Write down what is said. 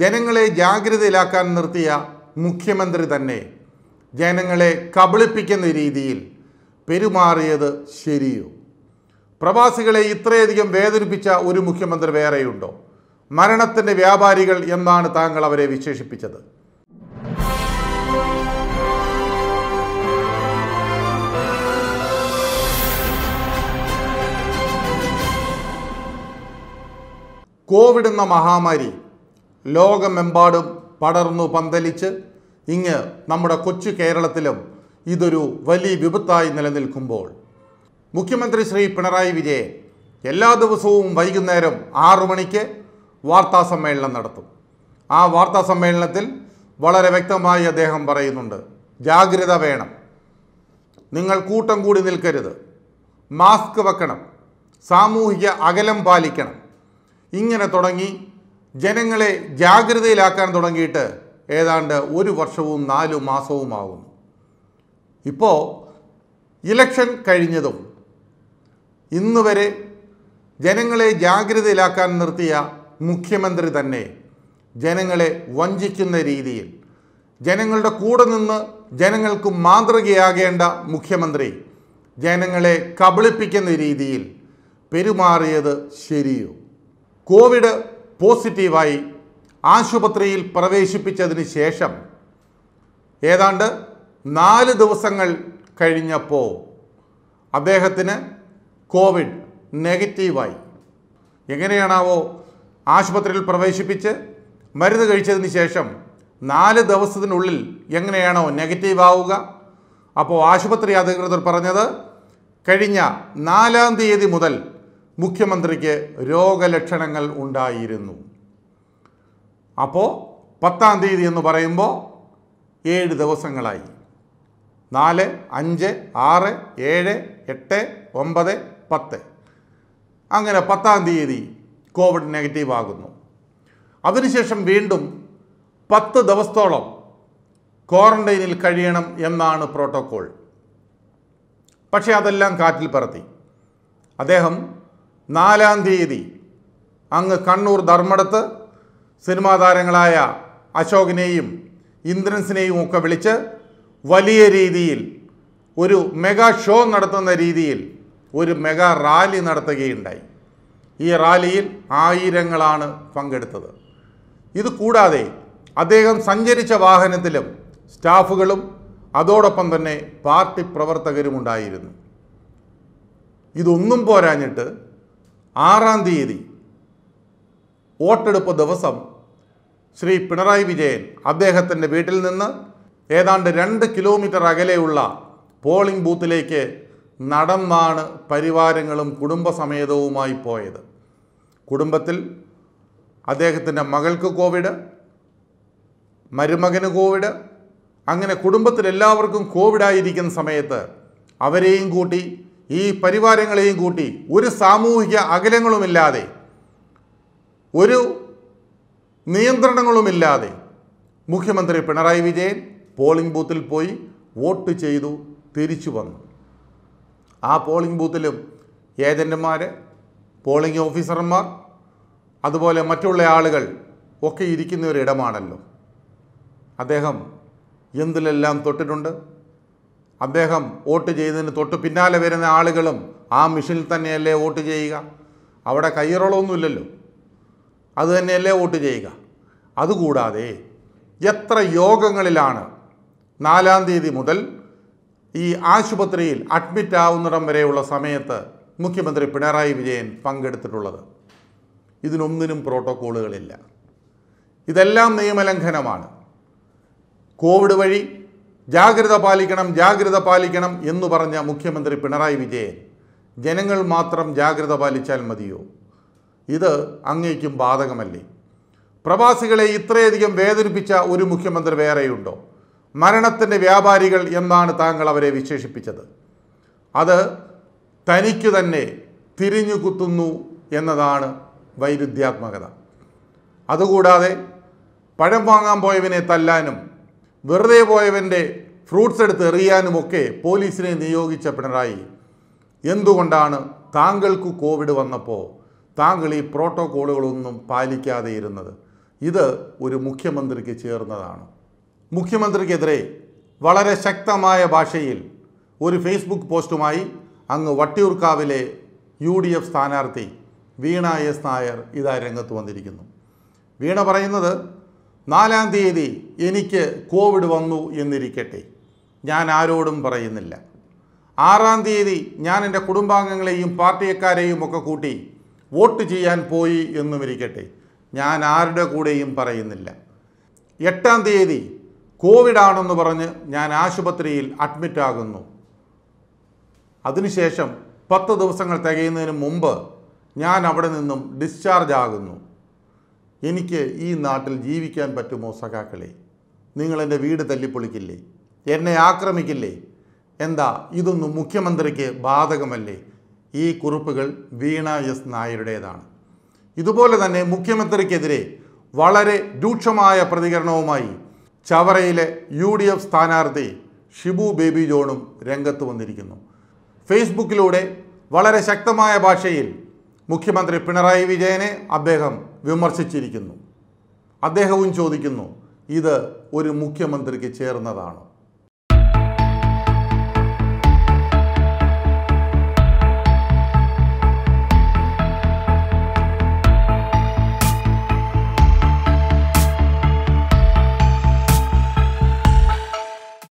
ജനങ്ങളെ ജാഗ്രതയിലാക്കാൻ നിർത്തിയ മുഖ്യമന്ത്രി തന്നെ ജനങ്ങളെ കബളിപ്പിക്കുന്ന രീതിയിൽ പെരുമാറിയത് ശരിയോ പ്രവാസികളെ ഇത്രയധികം വേദനിപ്പിച്ച ഒരു മുഖ്യമന്ത്രി വേറെയുണ്ടോ മരണത്തിൻ്റെ വ്യാപാരികൾ എന്നാണ് താങ്കൾ അവരെ വിശേഷിപ്പിച്ചത് കോവിഡ് എന്ന മഹാമാരി ലോകമെമ്പാടും പടർന്നു പന്തലിച്ച് ഇങ്ങ് നമ്മുടെ കൊച്ചു കേരളത്തിലും ഇതൊരു വലിയ വിപത്തായി നിലനിൽക്കുമ്പോൾ മുഖ്യമന്ത്രി ശ്രീ പിണറായി വിജയൻ എല്ലാ ദിവസവും വൈകുന്നേരം ആറു മണിക്ക് വാർത്താ സമ്മേളനം നടത്തും ആ വാർത്താ സമ്മേളനത്തിൽ വളരെ വ്യക്തമായി അദ്ദേഹം പറയുന്നുണ്ട് ജാഗ്രത വേണം നിങ്ങൾ കൂട്ടം കൂടി നിൽക്കരുത് മാസ്ക് വെക്കണം സാമൂഹിക അകലം പാലിക്കണം ഇങ്ങനെ തുടങ്ങി ജനങ്ങളെ ജാഗ്രതയിലാക്കാൻ തുടങ്ങിയിട്ട് ഏതാണ്ട് ഒരു വർഷവും നാലു മാസവുമാകുന്നു ഇപ്പോൾ ഇലക്ഷൻ കഴിഞ്ഞതും ഇന്ന് വരെ ജനങ്ങളെ ജാഗ്രതയിലാക്കാൻ നിർത്തിയ മുഖ്യമന്ത്രി തന്നെ ജനങ്ങളെ വഞ്ചിക്കുന്ന രീതിയിൽ ജനങ്ങളുടെ കൂടെ നിന്ന് ജനങ്ങൾക്ക് മാതൃകയാകേണ്ട മുഖ്യമന്ത്രി ജനങ്ങളെ കബളിപ്പിക്കുന്ന രീതിയിൽ പെരുമാറിയത് ശരിയോ കോവിഡ് പോസിറ്റീവായി ആശുപത്രിയിൽ പ്രവേശിപ്പിച്ചതിന് ശേഷം ഏതാണ്ട് നാല് ദിവസങ്ങൾ കഴിഞ്ഞപ്പോൾ അദ്ദേഹത്തിന് കോവിഡ് നെഗറ്റീവായി എങ്ങനെയാണാവോ ആശുപത്രിയിൽ പ്രവേശിപ്പിച്ച് മരുന്ന് കഴിച്ചതിന് ശേഷം നാല് ദിവസത്തിനുള്ളിൽ എങ്ങനെയാണോ നെഗറ്റീവ് ആവുക അപ്പോൾ ആശുപത്രി അധികൃതർ പറഞ്ഞത് കഴിഞ്ഞ നാലാം തീയതി മുതൽ മുഖ്യമന്ത്രിക്ക് രോഗലക്ഷണങ്ങൾ ഉണ്ടായിരുന്നു അപ്പോൾ പത്താം തീയതി എന്ന് പറയുമ്പോൾ ഏഴ് ദിവസങ്ങളായി നാല് അഞ്ച് ആറ് ഏഴ് എട്ട് ഒമ്പത് പത്ത് അങ്ങനെ പത്താം തീയതി കോവിഡ് നെഗറ്റീവ് ആകുന്നു അതിനുശേഷം വീണ്ടും പത്ത് ദിവസത്തോളം ക്വാറന്റൈനിൽ കഴിയണം എന്നാണ് പ്രോട്ടോക്കോൾ പക്ഷേ അതെല്ലാം കാറ്റിൽ പറത്തി അദ്ദേഹം നാലാം തീയതി അങ്ങ് കണ്ണൂർ ധർമ്മടത്ത് സിനിമാ താരങ്ങളായ അശോകിനെയും ഇന്ദ്രൻസിനെയും ഒക്കെ വിളിച്ച് വലിയ രീതിയിൽ ഒരു മെഗാ ഷോ നടത്തുന്ന രീതിയിൽ ഒരു മെഗാ റാലി നടത്തുകയുണ്ടായി ഈ റാലിയിൽ ആയിരങ്ങളാണ് പങ്കെടുത്തത് ഇത് കൂടാതെ അദ്ദേഹം സഞ്ചരിച്ച വാഹനത്തിലും സ്റ്റാഫുകളും അതോടൊപ്പം തന്നെ പാർട്ടി പ്രവർത്തകരും ഉണ്ടായിരുന്നു ഇതൊന്നും പോരാഞ്ഞിട്ട് ആറാം തീയതി വോട്ടെടുപ്പ് ദിവസം ശ്രീ പിണറായി വിജയൻ അദ്ദേഹത്തിൻ്റെ വീട്ടിൽ നിന്ന് ഏതാണ്ട് രണ്ട് കിലോമീറ്റർ അകലെയുള്ള പോളിംഗ് ബൂത്തിലേക്ക് നടന്നാണ് പരിവാരങ്ങളും കുടുംബസമേതവുമായി പോയത് കുടുംബത്തിൽ അദ്ദേഹത്തിൻ്റെ മകൾക്ക് കോവിഡ് മരുമകന് കോവിഡ് അങ്ങനെ കുടുംബത്തിലെല്ലാവർക്കും കോവിഡായിരിക്കുന്ന സമയത്ത് അവരെയും കൂട്ടി ഈ പരിവാരങ്ങളെയും കൂട്ടി ഒരു സാമൂഹിക അകലങ്ങളുമില്ലാതെ ഒരു നിയന്ത്രണങ്ങളുമില്ലാതെ മുഖ്യമന്ത്രി പിണറായി വിജയൻ പോളിംഗ് ബൂത്തിൽ പോയി വോട്ട് ചെയ്തു തിരിച്ചു വന്നു ആ പോളിംഗ് ബൂത്തിലും ഏജൻറ്റുമാർ പോളിംഗ് ഓഫീസർമാർ അതുപോലെ മറ്റുള്ള ആളുകൾ ഒക്കെ ഇരിക്കുന്ന ഒരു ഇടമാണല്ലോ അദ്ദേഹം എന്തിലെല്ലാം തൊട്ടിട്ടുണ്ട് അദ്ദേഹം വോട്ട് ചെയ്തതിന് തൊട്ട് പിന്നാലെ വരുന്ന ആളുകളും ആ മിഷനിൽ തന്നെയല്ലേ വോട്ട് ചെയ്യുക അവിടെ കയ്യറളൊന്നുമില്ലല്ലോ അതുതന്നെയല്ലേ വോട്ട് ചെയ്യുക അതുകൂടാതെ എത്ര യോഗങ്ങളിലാണ് നാലാം തീയതി മുതൽ ഈ ആശുപത്രിയിൽ അഡ്മിറ്റ് ആവുന്നിടം വരെയുള്ള സമയത്ത് മുഖ്യമന്ത്രി പിണറായി വിജയൻ പങ്കെടുത്തിട്ടുള്ളത് ഇതിനൊന്നിനും പ്രോട്ടോക്കോളുകളില്ല ഇതെല്ലാം നിയമലംഘനമാണ് കോവിഡ് വഴി ജാഗ്രത പാലിക്കണം ജാഗ്രത പാലിക്കണം എന്ന് പറഞ്ഞ മുഖ്യമന്ത്രി പിണറായി വിജയൻ ജനങ്ങൾ മാത്രം ജാഗ്രത പാലിച്ചാൽ മതിയോ ഇത് അങ്ങേക്കും ബാധകമല്ലേ പ്രവാസികളെ ഇത്രയധികം വേദനിപ്പിച്ച ഒരു മുഖ്യമന്ത്രി വേറെയുണ്ടോ മരണത്തിൻ്റെ വ്യാപാരികൾ എന്നാണ് താങ്കൾ അവരെ വിശേഷിപ്പിച്ചത് അത് തനിക്ക് തന്നെ തിരിഞ്ഞു കുത്തുന്നു എന്നതാണ് വൈരുദ്ധ്യാത്മകത അതുകൂടാതെ പഴം വാങ്ങാൻ പോയവനെ തല്ലാനും വെറുതെ പോയവൻ്റെ ഫ്രൂട്ട്സ് എടുത്ത് എറിയാനുമൊക്കെ പോലീസിനെ നിയോഗിച്ച പിണറായി എന്തുകൊണ്ടാണ് താങ്കൾക്ക് കോവിഡ് വന്നപ്പോൾ താങ്കൾ ഈ പ്രോട്ടോക്കോളുകളൊന്നും പാലിക്കാതെ ഇരുന്നത് ഇത് ഒരു മുഖ്യമന്ത്രിക്ക് ചേർന്നതാണ് മുഖ്യമന്ത്രിക്കെതിരെ വളരെ ശക്തമായ ഭാഷയിൽ ഒരു ഫേസ്ബുക്ക് പോസ്റ്റുമായി അങ്ങ് വട്ടിയൂർക്കാവിലെ യു ഡി എഫ് സ്ഥാനാർത്ഥി വീണ എസ് നായർ ഇതാ രംഗത്ത് വന്നിരിക്കുന്നു വീണ പറയുന്നത് നാലാം തീയതി എനിക്ക് കോവിഡ് വന്നു എന്നിരിക്കട്ടെ ഞാൻ ആരോടും പറയുന്നില്ല ആറാം തീയതി ഞാൻ എൻ്റെ കുടുംബാംഗങ്ങളെയും പാർട്ടിക്കാരെയും ഒക്കെ കൂട്ടി വോട്ട് ചെയ്യാൻ പോയി എന്നും ഇരിക്കട്ടെ ഞാൻ ആരുടെ കൂടെയും പറയുന്നില്ല എട്ടാം തീയതി കോവിഡാണെന്ന് പറഞ്ഞ് ഞാൻ ആശുപത്രിയിൽ അഡ്മിറ്റ് ആകുന്നു അതിനുശേഷം പത്ത് ദിവസങ്ങൾ തികയുന്നതിന് മുമ്പ് ഞാൻ അവിടെ നിന്നും ഡിസ്ചാർജ് ആകുന്നു എനിക്ക് ഈ നാട്ടിൽ ജീവിക്കാൻ പറ്റുമോ സഖാക്കളെ നിങ്ങളെൻ്റെ വീട് തല്ലിപ്പൊളിക്കില്ലേ എന്നെ ആക്രമിക്കില്ലേ എന്താ ഇതൊന്നും മുഖ്യമന്ത്രിക്ക് ബാധകമല്ലേ ഈ കുറിപ്പുകൾ വീണ എസ് നായരുടേതാണ് ഇതുപോലെ തന്നെ മുഖ്യമന്ത്രിക്കെതിരെ വളരെ രൂക്ഷമായ പ്രതികരണവുമായി ചവറയിലെ യു ഡി എഫ് സ്ഥാനാർത്ഥി ഷിബു ബേബി ജോണും രംഗത്ത് വന്നിരിക്കുന്നു ഫേസ്ബുക്കിലൂടെ വളരെ ശക്തമായ ഭാഷയിൽ മുഖ്യമന്ത്രി പിണറായി വിജയനെ അദ്ദേഹം വിമർശിച്ചിരിക്കുന്നു അദ്ദേഹവും ചോദിക്കുന്നു ഇത് ഒരു മുഖ്യമന്ത്രിക്ക് ചേർന്നതാണോ